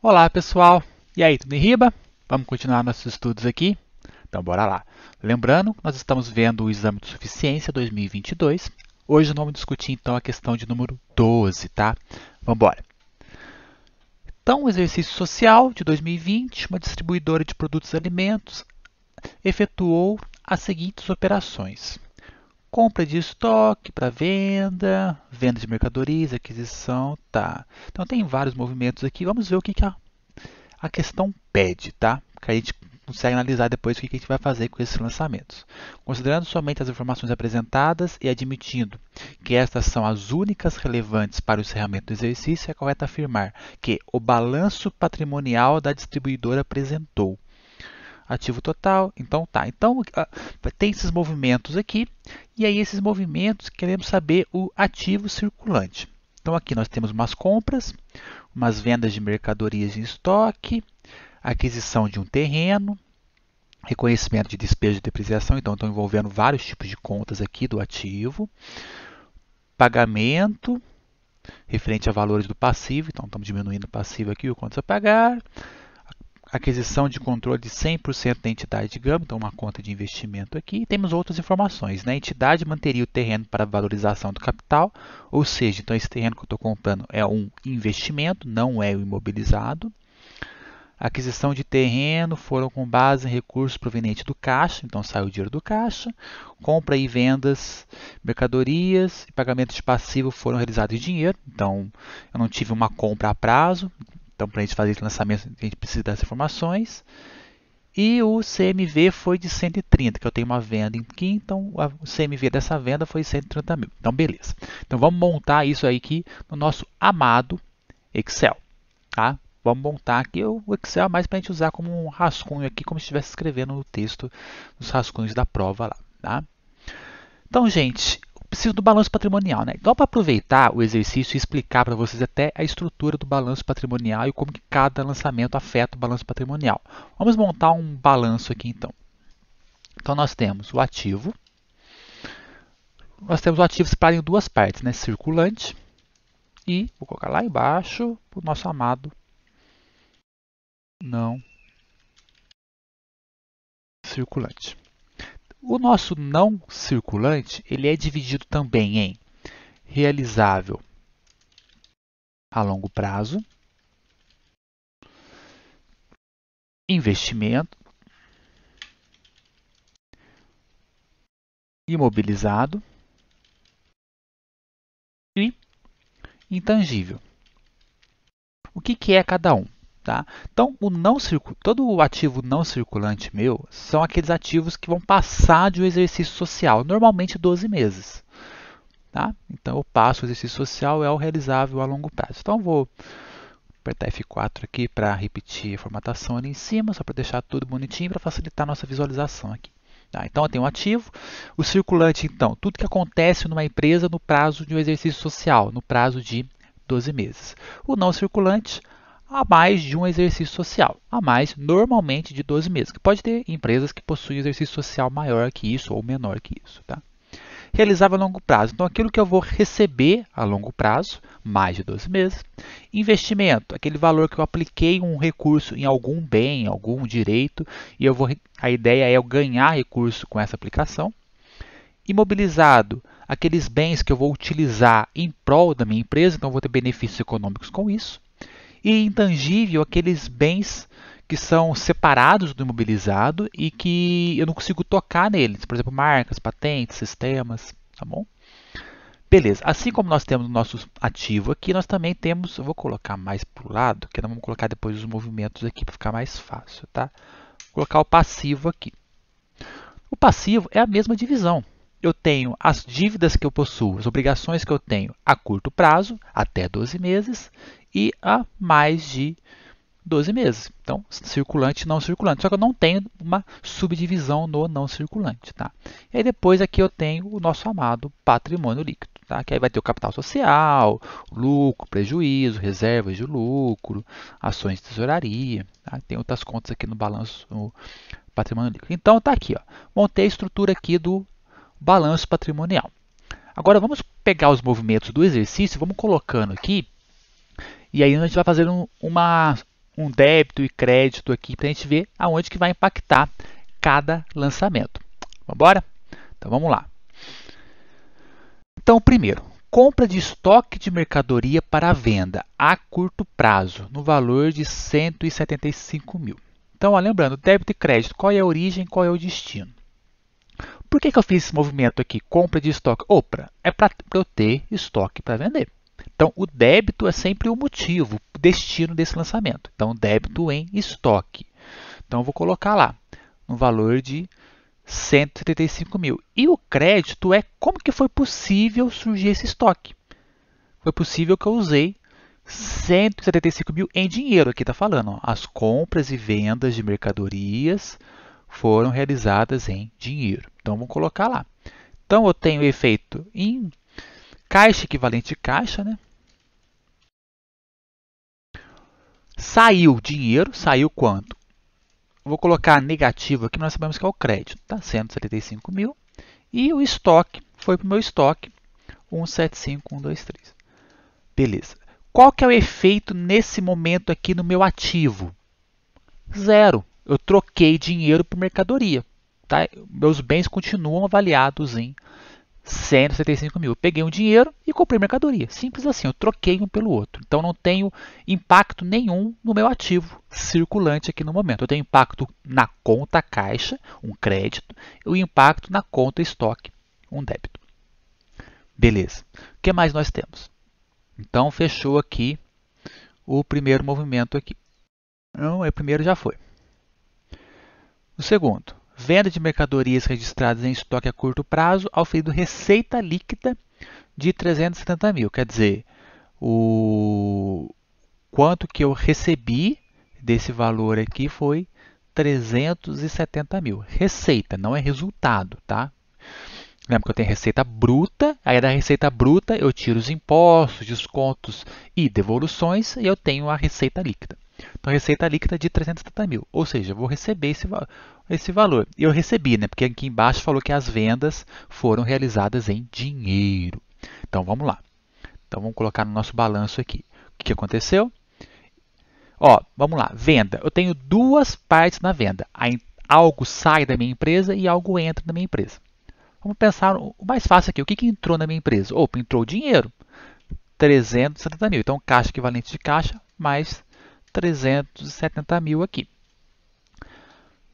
Olá pessoal, e aí, tudo em riba? Vamos continuar nossos estudos aqui? Então bora lá. Lembrando, nós estamos vendo o exame de suficiência 2022. Hoje nós vamos discutir então a questão de número 12, tá? Vamos embora. Então, o exercício social de 2020, uma distribuidora de produtos e alimentos efetuou as seguintes operações compra de estoque para venda, venda de mercadorias, aquisição, tá. Então tem vários movimentos aqui, vamos ver o que, que a, a questão pede, tá? Que a gente consegue analisar depois o que, que a gente vai fazer com esses lançamentos. Considerando somente as informações apresentadas e admitindo que estas são as únicas relevantes para o encerramento do exercício, é correto afirmar que o balanço patrimonial da distribuidora apresentou ativo total. Então tá. Então ah, tem esses movimentos aqui e aí esses movimentos queremos saber o ativo circulante. Então aqui nós temos umas compras, umas vendas de mercadorias em estoque, aquisição de um terreno, reconhecimento de despejo de depreciação, então estão envolvendo vários tipos de contas aqui do ativo, pagamento referente a valores do passivo, então estamos diminuindo o passivo aqui, o quanto a pagar, aquisição de controle de 100% da entidade de gama, então uma conta de investimento aqui. E temos outras informações. Né? A entidade manteria o terreno para valorização do capital, ou seja, então esse terreno que eu estou comprando é um investimento, não é o imobilizado. aquisição de terreno foram com base em recursos provenientes do caixa, então saiu o dinheiro do caixa. Compra e vendas, mercadorias e pagamentos de passivo foram realizados em dinheiro, então eu não tive uma compra a prazo, então, para a gente fazer esse lançamento, a gente precisa das informações. E o CMV foi de 130, que eu tenho uma venda em Kim, então o CMV dessa venda foi 130 mil. Então, beleza. Então, vamos montar isso aí aqui no nosso amado Excel. Tá? Vamos montar aqui o Excel mais para a gente usar como um rascunho aqui, como se estivesse escrevendo no texto nos rascunhos da prova lá. Tá? Então, gente, preciso do balanço patrimonial, né? Então, para aproveitar o exercício e explicar para vocês até a estrutura do balanço patrimonial e como que cada lançamento afeta o balanço patrimonial. Vamos montar um balanço aqui, então. Então, nós temos o ativo. Nós temos o ativo separado em duas partes, né? Circulante e, vou colocar lá embaixo, o nosso amado não circulante. O nosso não circulante ele é dividido também em realizável a longo prazo, investimento, imobilizado e intangível. O que, que é cada um? Tá? Então, o não todo o ativo não circulante meu são aqueles ativos que vão passar de um exercício social, normalmente 12 meses. Tá? Então, eu passo o exercício social é o realizável a longo prazo. Então, vou apertar F4 aqui para repetir a formatação ali em cima, só para deixar tudo bonitinho, para facilitar a nossa visualização aqui. Tá? Então, eu tenho um ativo, o circulante, então, tudo que acontece numa empresa no prazo de um exercício social, no prazo de 12 meses. O não circulante, a mais de um exercício social, a mais normalmente de 12 meses, que pode ter empresas que possuem exercício social maior que isso ou menor que isso. Tá? Realizável a longo prazo. Então, aquilo que eu vou receber a longo prazo, mais de 12 meses. Investimento, aquele valor que eu apliquei um recurso em algum bem, algum direito, e eu vou, a ideia é eu ganhar recurso com essa aplicação. Imobilizado, aqueles bens que eu vou utilizar em prol da minha empresa, então vou ter benefícios econômicos com isso e intangível aqueles bens que são separados do imobilizado e que eu não consigo tocar neles, por exemplo, marcas, patentes, sistemas, tá bom? Beleza, assim como nós temos o nosso ativo aqui, nós também temos, vou colocar mais para o lado, que nós vamos colocar depois os movimentos aqui para ficar mais fácil, tá? Vou colocar o passivo aqui. O passivo é a mesma divisão. Eu tenho as dívidas que eu possuo, as obrigações que eu tenho a curto prazo, até 12 meses, e mais de 12 meses. Então, circulante não circulante. Só que eu não tenho uma subdivisão no não circulante. Tá? E aí depois aqui eu tenho o nosso amado patrimônio líquido. Tá? Que aí vai ter o capital social, lucro, prejuízo, reservas de lucro, ações de tesouraria. Tá? Tem outras contas aqui no balanço no patrimônio líquido. Então, está aqui. Ó. Montei a estrutura aqui do balanço patrimonial. Agora, vamos pegar os movimentos do exercício, vamos colocando aqui e aí a gente vai fazer um, uma, um débito e crédito aqui para a gente ver aonde que vai impactar cada lançamento. Vamos embora? Então vamos lá. Então, primeiro, compra de estoque de mercadoria para venda a curto prazo, no valor de 175 mil. Então, ó, lembrando, débito e crédito, qual é a origem, qual é o destino? Por que, que eu fiz esse movimento aqui, compra de estoque? Opa, é para eu ter estoque para vender. Então, o débito é sempre o motivo, o destino desse lançamento. Então, débito em estoque. Então, eu vou colocar lá no valor de 135 mil. E o crédito é como que foi possível surgir esse estoque. Foi possível que eu usei 175 mil em dinheiro. Aqui está falando, ó, as compras e vendas de mercadorias foram realizadas em dinheiro. Então, vamos colocar lá. Então, eu tenho efeito em Caixa equivalente caixa, né? Saiu dinheiro, saiu quanto? Vou colocar negativo aqui, nós sabemos que é o crédito, tá? 175 mil. E o estoque, foi para o meu estoque, 175123. Beleza. Qual que é o efeito nesse momento aqui no meu ativo? Zero. Eu troquei dinheiro por mercadoria. Tá? Meus bens continuam avaliados em 175 mil. Eu peguei um dinheiro e comprei mercadoria. Simples assim, eu troquei um pelo outro. Então não tenho impacto nenhum no meu ativo circulante aqui no momento. Eu tenho impacto na conta caixa, um crédito, e o impacto na conta estoque, um débito. Beleza. O que mais nós temos? Então fechou aqui o primeiro movimento aqui. Não, o é, primeiro já foi. O segundo, venda de mercadorias registradas em estoque a curto prazo, auferido receita líquida de 370 mil. Quer dizer, o quanto que eu recebi desse valor aqui foi 370 mil. Receita, não é resultado, tá? Lembra que eu tenho receita bruta, aí da receita bruta eu tiro os impostos, descontos e devoluções e eu tenho a receita líquida. Então, receita líquida é de 370 mil. Ou seja, eu vou receber esse, esse valor. E eu recebi, né? Porque aqui embaixo falou que as vendas foram realizadas em dinheiro. Então, vamos lá. Então, vamos colocar no nosso balanço aqui. O que aconteceu? Ó, vamos lá. Venda. Eu tenho duas partes na venda. Algo sai da minha empresa e algo entra na minha empresa. Vamos pensar o mais fácil aqui. O que, que entrou na minha empresa? Opa, entrou dinheiro. 370 mil. Então, caixa equivalente de caixa mais 370 mil aqui.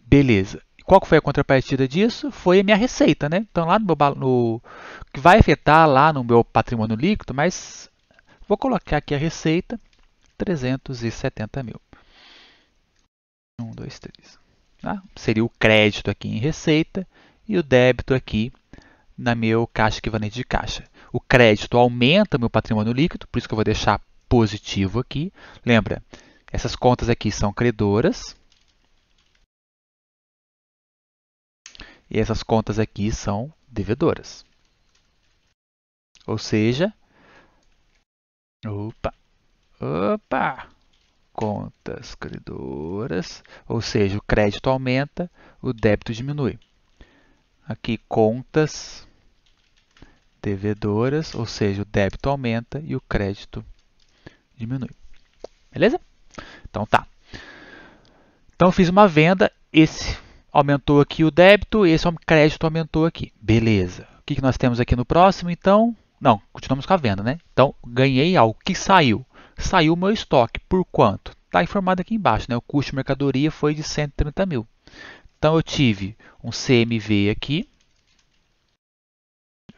Beleza. Qual foi a contrapartida disso? Foi a minha receita, né? Então lá no meu no, que vai afetar lá no meu patrimônio líquido, mas vou colocar aqui a receita 370 mil. 1, 2, 3. seria o crédito aqui em receita e o débito aqui na meu caixa equivalente de caixa. O crédito aumenta meu patrimônio líquido, por isso que eu vou deixar positivo aqui. Lembra, essas contas aqui são credoras. E essas contas aqui são devedoras. Ou seja, opa, opa, contas credoras, ou seja, o crédito aumenta, o débito diminui. Aqui contas devedoras, ou seja, o débito aumenta e o crédito diminui. Beleza? Então tá. Então fiz uma venda, esse aumentou aqui o débito, esse crédito aumentou aqui. Beleza. O que, que nós temos aqui no próximo, então? Não, continuamos com a venda, né? Então, ganhei algo. O que saiu? Saiu o meu estoque. Por quanto? Está informado aqui embaixo, né? O custo de mercadoria foi de 130 mil. Então, eu tive um CMV aqui.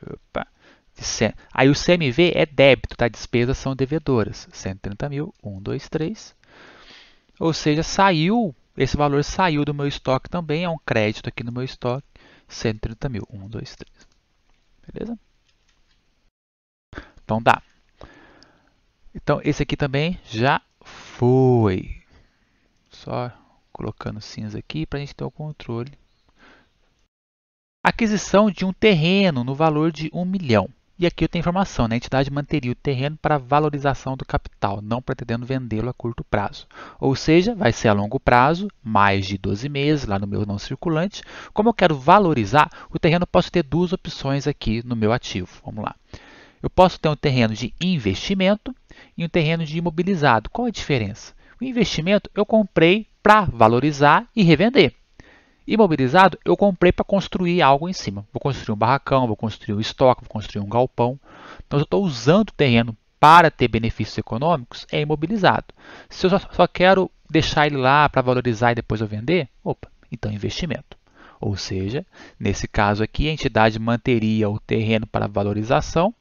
Opa. Aí o CMV é débito, tá? Despesas são devedoras. 130 mil, 1, 2, 3. Ou seja, saiu, esse valor saiu do meu estoque também, é um crédito aqui no meu estoque, 130 mil, 1, 2, 3. Beleza? Então dá. Então esse aqui também já foi. Só colocando cinza aqui para a gente ter o controle. Aquisição de um terreno no valor de 1 milhão. E aqui eu tenho informação, né? a entidade manteria o terreno para valorização do capital, não pretendendo vendê-lo a curto prazo. Ou seja, vai ser a longo prazo, mais de 12 meses, lá no meu não circulante. Como eu quero valorizar, o terreno posso ter duas opções aqui no meu ativo. Vamos lá. Eu posso ter um terreno de investimento e um terreno de imobilizado. Qual a diferença? O investimento eu comprei para valorizar e revender. Imobilizado, eu comprei para construir algo em cima. Vou construir um barracão, vou construir um estoque, vou construir um galpão. Então, eu estou usando o terreno para ter benefícios econômicos, é imobilizado. Se eu só, só quero deixar ele lá para valorizar e depois eu vender, opa, então é investimento. Ou seja, nesse caso aqui, a entidade manteria o terreno para valorização,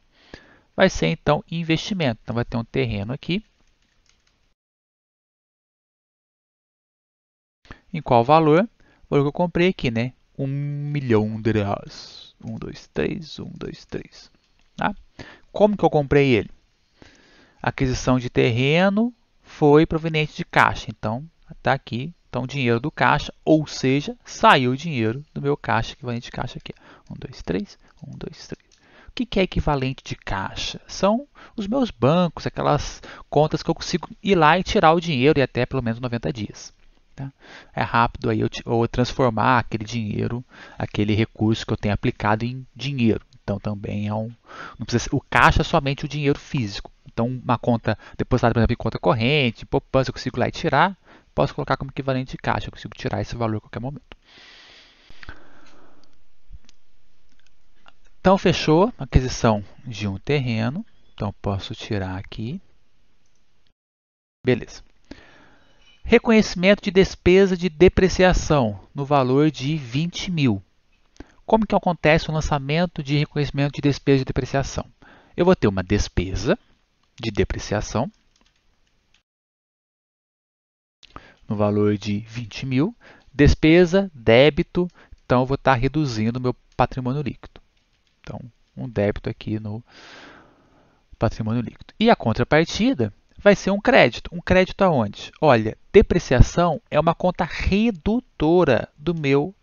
vai ser então investimento. Então, vai ter um terreno aqui em qual valor foi o que eu comprei aqui, né? Um milhão de reais. Um, dois, três, um, dois, três. Tá? Como que eu comprei ele? aquisição de terreno foi proveniente de caixa. Então, tá aqui. Então, dinheiro do caixa, ou seja, saiu o dinheiro do meu caixa, Que vai de caixa aqui. Um, dois, três, um, dois, três. O que é equivalente de caixa? São os meus bancos, aquelas contas que eu consigo ir lá e tirar o dinheiro e até pelo menos 90 dias. Tá? É rápido aí eu, eu transformar aquele dinheiro, aquele recurso que eu tenho aplicado em dinheiro. Então também é um. Não precisa, o caixa é somente o dinheiro físico. Então, uma conta depositada, por exemplo, em conta corrente, poupança, eu consigo lá e tirar, posso colocar como equivalente de caixa, eu consigo tirar esse valor a qualquer momento. Então, fechou a aquisição de um terreno. Então, posso tirar aqui. Beleza. Reconhecimento de despesa de depreciação no valor de 20 mil. Como que acontece o lançamento de reconhecimento de despesa de depreciação? Eu vou ter uma despesa de depreciação no valor de 20 mil, despesa, débito, então eu vou estar reduzindo o meu patrimônio líquido. Então, um débito aqui no patrimônio líquido. E a contrapartida vai ser um crédito. Um crédito aonde? Olha, depreciação é uma conta redutora do meu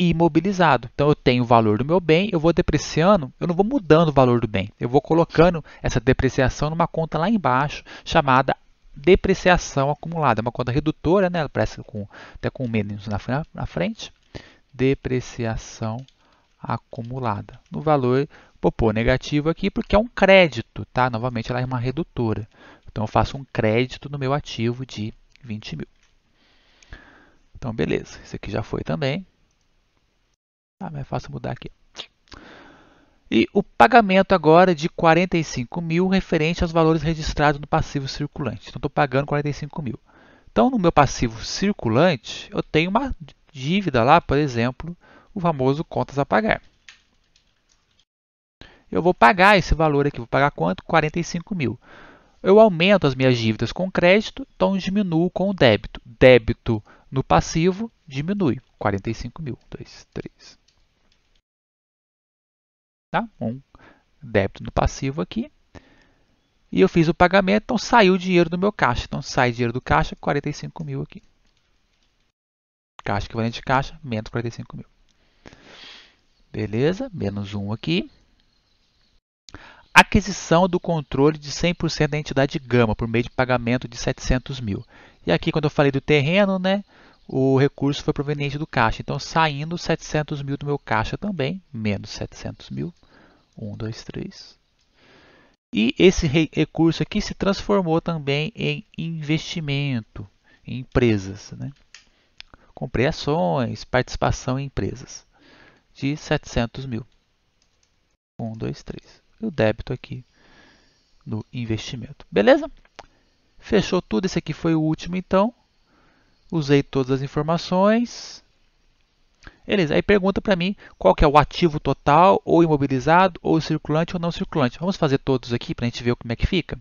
imobilizado. Então eu tenho o valor do meu bem, eu vou depreciando, eu não vou mudando o valor do bem. Eu vou colocando essa depreciação numa conta lá embaixo, chamada depreciação acumulada. É uma conta redutora, né? Ela parece com, até com menos na, na frente. Depreciação acumulada acumulada. No valor pôr negativo aqui, porque é um crédito, tá? Novamente, ela é uma redutora. Então, eu faço um crédito no meu ativo de 20 mil. Então, beleza. Esse aqui já foi também. Ah, mas é faço mudar aqui. E o pagamento agora de 45 mil referente aos valores registrados no passivo circulante. Então, estou pagando 45 mil. Então, no meu passivo circulante, eu tenho uma dívida lá, por exemplo, o famoso contas a pagar. Eu vou pagar esse valor aqui, vou pagar quanto? 45 mil. Eu aumento as minhas dívidas com crédito, então diminuo com o débito. Débito no passivo diminui. 45 mil. 2, 3. Tá? Um débito no passivo aqui. E eu fiz o pagamento, então saiu o dinheiro do meu caixa. Então sai dinheiro do caixa, 45 mil aqui. Caixa equivalente de caixa, menos 45 mil. Beleza? Menos 1 aqui. Aquisição do controle de 100% da entidade Gama por meio de pagamento de 700 mil. E aqui, quando eu falei do terreno, né, o recurso foi proveniente do caixa. Então, saindo 700 mil do meu caixa também, menos 700 mil. 1, 2, 3. E esse recurso aqui se transformou também em investimento em empresas. Né? Comprei ações, participação em empresas de 700 mil. 1, 2, 3. E o débito aqui no investimento. Beleza? Fechou tudo. Esse aqui foi o último, então. Usei todas as informações. Beleza, aí pergunta para mim qual que é o ativo total, ou imobilizado, ou circulante, ou não circulante. Vamos fazer todos aqui para a gente ver como é que fica?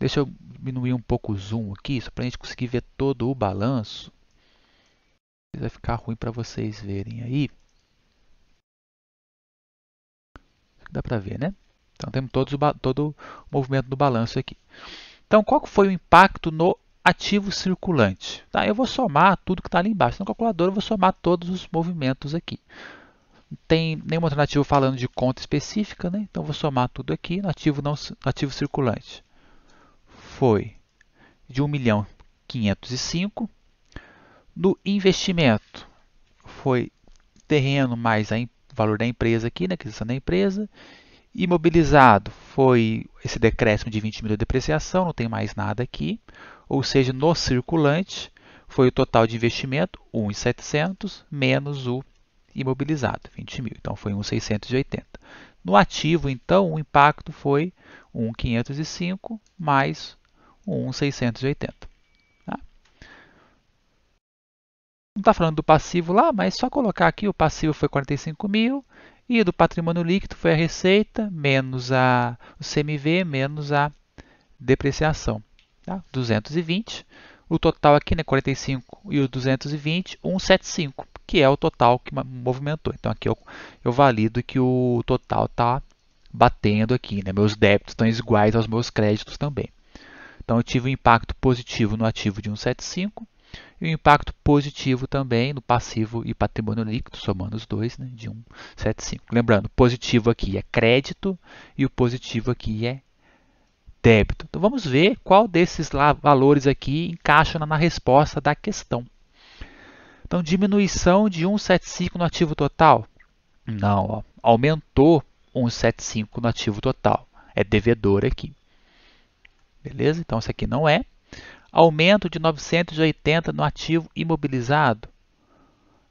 Deixa eu diminuir um pouco o zoom aqui, só para a gente conseguir ver todo o balanço. Vai ficar ruim para vocês verem aí. Dá para ver, né? Então temos o, todo o movimento do balanço aqui. Então, qual foi o impacto no ativo circulante? Tá, eu vou somar tudo que está ali embaixo. No calculador, eu vou somar todos os movimentos aqui. Não tem nenhuma alternativa falando de conta específica, né? Então, vou somar tudo aqui no ativo, não, no ativo circulante. Foi de 1 milhão 505. No investimento, foi terreno mais a empresa valor da empresa aqui, na aquisição da empresa. Imobilizado foi esse decréscimo de 20 mil de depreciação, não tem mais nada aqui. Ou seja, no circulante foi o total de investimento, 1,700 menos o imobilizado, 20 mil. Então foi 1,680. No ativo, então, o impacto foi 1,505 mais 1,680. não está falando do passivo lá, mas só colocar aqui o passivo foi 45 mil e do patrimônio líquido foi a receita menos a o CMV menos a depreciação, tá? 220. O total aqui, né, 45 e o 220, 175, que é o total que movimentou. Então aqui eu, eu valido que o total está batendo aqui, né? Meus débitos estão iguais aos meus créditos também. Então eu tive um impacto positivo no ativo de 175 e o impacto positivo também no passivo e patrimônio líquido, somando os dois, né, de 175. Lembrando, positivo aqui é crédito e o positivo aqui é débito. Então vamos ver qual desses valores aqui encaixa na resposta da questão. Então, diminuição de 175 no ativo total? Não, ó, aumentou 175 no ativo total. É devedor aqui. Beleza? Então, isso aqui não é aumento de 980 no ativo imobilizado?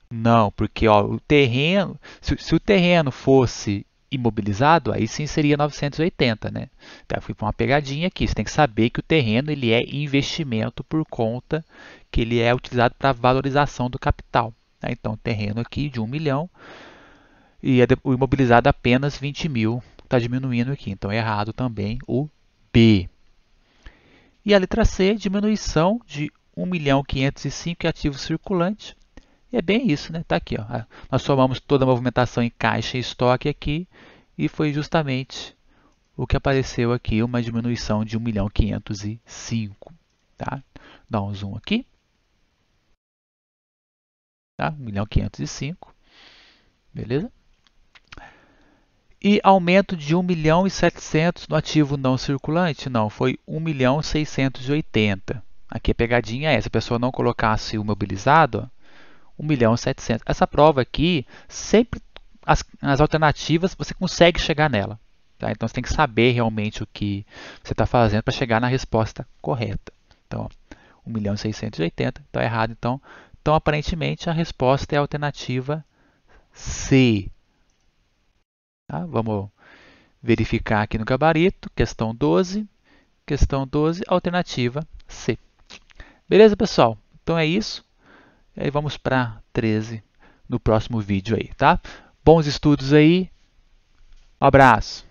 Não, porque ó, o terreno, se, se, o terreno fosse imobilizado, aí sim seria 980, né? Então, fui para uma pegadinha aqui. Você tem que saber que o terreno ele é investimento por conta que ele é utilizado para valorização do capital. Né? Então, terreno aqui de 1 milhão e é o imobilizado apenas 20 mil. Está diminuindo aqui, então é errado também o B. E a letra C, diminuição de 1.505.000 ativos circulantes. E é bem isso, né? Está aqui, ó. Ah, nós somamos toda a movimentação em caixa e estoque aqui e foi justamente o que apareceu aqui, uma diminuição de 1.505.000. tá? Dá um zoom aqui. Tá? 1.505. Beleza? E aumento de 1 milhão e 700 no ativo não circulante? Não, foi 1 milhão e 680. Aqui a pegadinha é essa, se a pessoa não colocasse o mobilizado, 1 milhão e 700. Essa prova aqui, sempre as, as alternativas, você consegue chegar nela. Tá? Então, você tem que saber realmente o que você está fazendo para chegar na resposta correta. Então, 1 milhão e 680, então tá errado. Então, então, aparentemente, a resposta é a alternativa C. Tá? Vamos verificar aqui no gabarito, questão 12, questão 12, alternativa C. Beleza, pessoal? Então é isso. E aí vamos para 13 no próximo vídeo aí, tá? Bons estudos aí. Um abraço.